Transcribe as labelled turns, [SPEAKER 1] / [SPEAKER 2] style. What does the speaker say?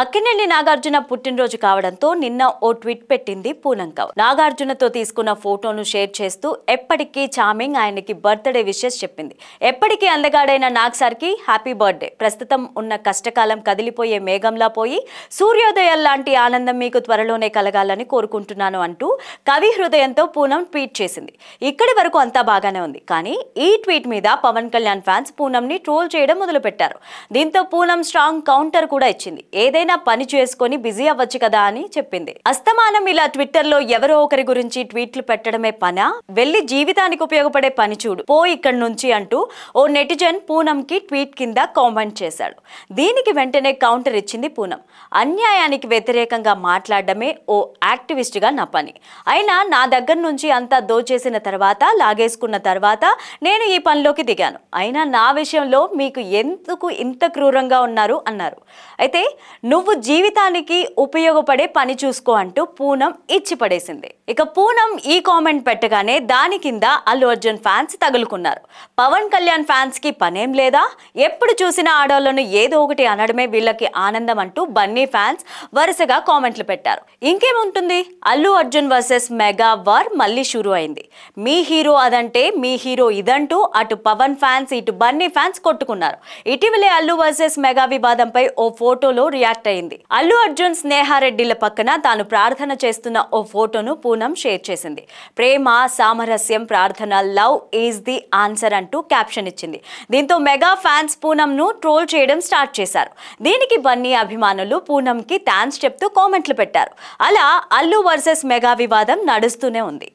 [SPEAKER 1] అక్కినేని నాగార్జున పుట్టినరోజు కావడంతో నిన్న ఓ ట్వీట్ పెట్టింది పూనంక నాగార్జునతో తీసుకున్న ఫోటోను షేర్ చేస్తూ ఎప్పటికీ చామింగ్ ఆయనకి బర్త్డే విషెస్ చెప్పింది ఎప్పటికీ అందగాడైన నాగ్ సార్కి హ్యాపీ బర్త్డే ప్రస్తుతం ఉన్న కష్టకాలం కదిలిపోయే మేఘంలా పోయి సూర్యోదయం లాంటి ఆనందం మీకు త్వరలోనే కలగాలని కోరుకుంటున్నాను అంటూ కవి హృదయంతో పూనం ట్వీట్ చేసింది ఇక్కడి వరకు అంతా బాగానే ఉంది కానీ ఈ ట్వీట్ మీద పవన్ కళ్యాణ్ ఫ్యాన్స్ పూనంని ట్రోల్ చేయడం మొదలుపెట్టారు దీంతో పూనం స్ట్రాంగ్ కౌంటర్ కూడా ఇచ్చింది ఏదైనా ఏదైనా పని చేసుకొని బిజీ అవ్వచ్చు కదా అని చెప్పింది అస్తమానం ఇలా ట్విట్టర్ లో ఎవరో ఒకరి గురించి ట్వీట్లు పెట్టడమే పనా వెళ్లి జీవితానికి ఉపయోగపడే పని చూడు పో ఇక్కడి నుంచి అంటూ ఓ నెటిజన్ పూనం కి ట్వీట్ కింద కామెంట్ చేశాడు దీనికి వెంటనే కౌంటర్ ఇచ్చింది పూనం అన్యాయానికి వ్యతిరేకంగా మాట్లాడమే ఓ యాక్టివిస్ట్ గా నా పని అయినా నా దగ్గర నుంచి అంతా దోచేసిన తర్వాత లాగేసుకున్న తర్వాత నేను ఈ పనిలోకి దిగాను అయినా నా విషయంలో మీకు ఎందుకు ఇంత క్రూరంగా ఉన్నారు అన్నారు అయితే నువ్వు జీవితానికి ఉపయోగపడే పని చూసుకో అంటూ పూనం ఇచ్చి పడేసింది ఇక పూనం ఈ కామెంట్ పెట్టగానే దాని కింద అల్లు అర్జున్ ఫ్యాన్స్ తగులుకున్నారు పవన్ కళ్యాణ్ ఫ్యాన్స్ కి పనేం లేదా ఎప్పుడు చూసిన ఆడవాళ్ళను ఏదో ఒకటి అనడమే వీళ్ళకి ఆనందం అంటూ బన్నీ ఫ్యాన్స్ వరుసగా కామెంట్లు పెట్టారు ఇంకేముంటుంది Allu Arjun versus mega war మళ్ళీ షురు అయింది మీ హీరో అదంటే మీ హీరో ఇదంటూ అటు పవన్ ఫ్యాన్స్ ఇటు బన్నీ ఫ్యాన్స్ కొట్టుకున్నారు ఇటీవలే అల్లు వర్సెస్ మెగా వివాదంపై ఓ ఫోటోలో రియాక్ట్ రియాక్ట్ అయింది అల్లు అర్జున్ స్నేహారెడ్డిల పక్కన తాను ప్రార్థన చేస్తున్న ఓ ఫోటోను పూనం షేర్ చేసింది ప్రేమ సామరస్యం ప్రార్థన లవ్ ఈజ్ ది ఆన్సర్ అంటూ క్యాప్షన్ ఇచ్చింది దీంతో మెగా ఫ్యాన్స్ పూనంను ట్రోల్ చేయడం స్టార్ట్ చేశారు దీనికి బన్నీ అభిమానులు పూనంకి థ్యాంక్స్ చెప్తూ కామెంట్లు పెట్టారు అలా అల్లు వర్సెస్ మెగా వివాదం నడుస్తూనే ఉంది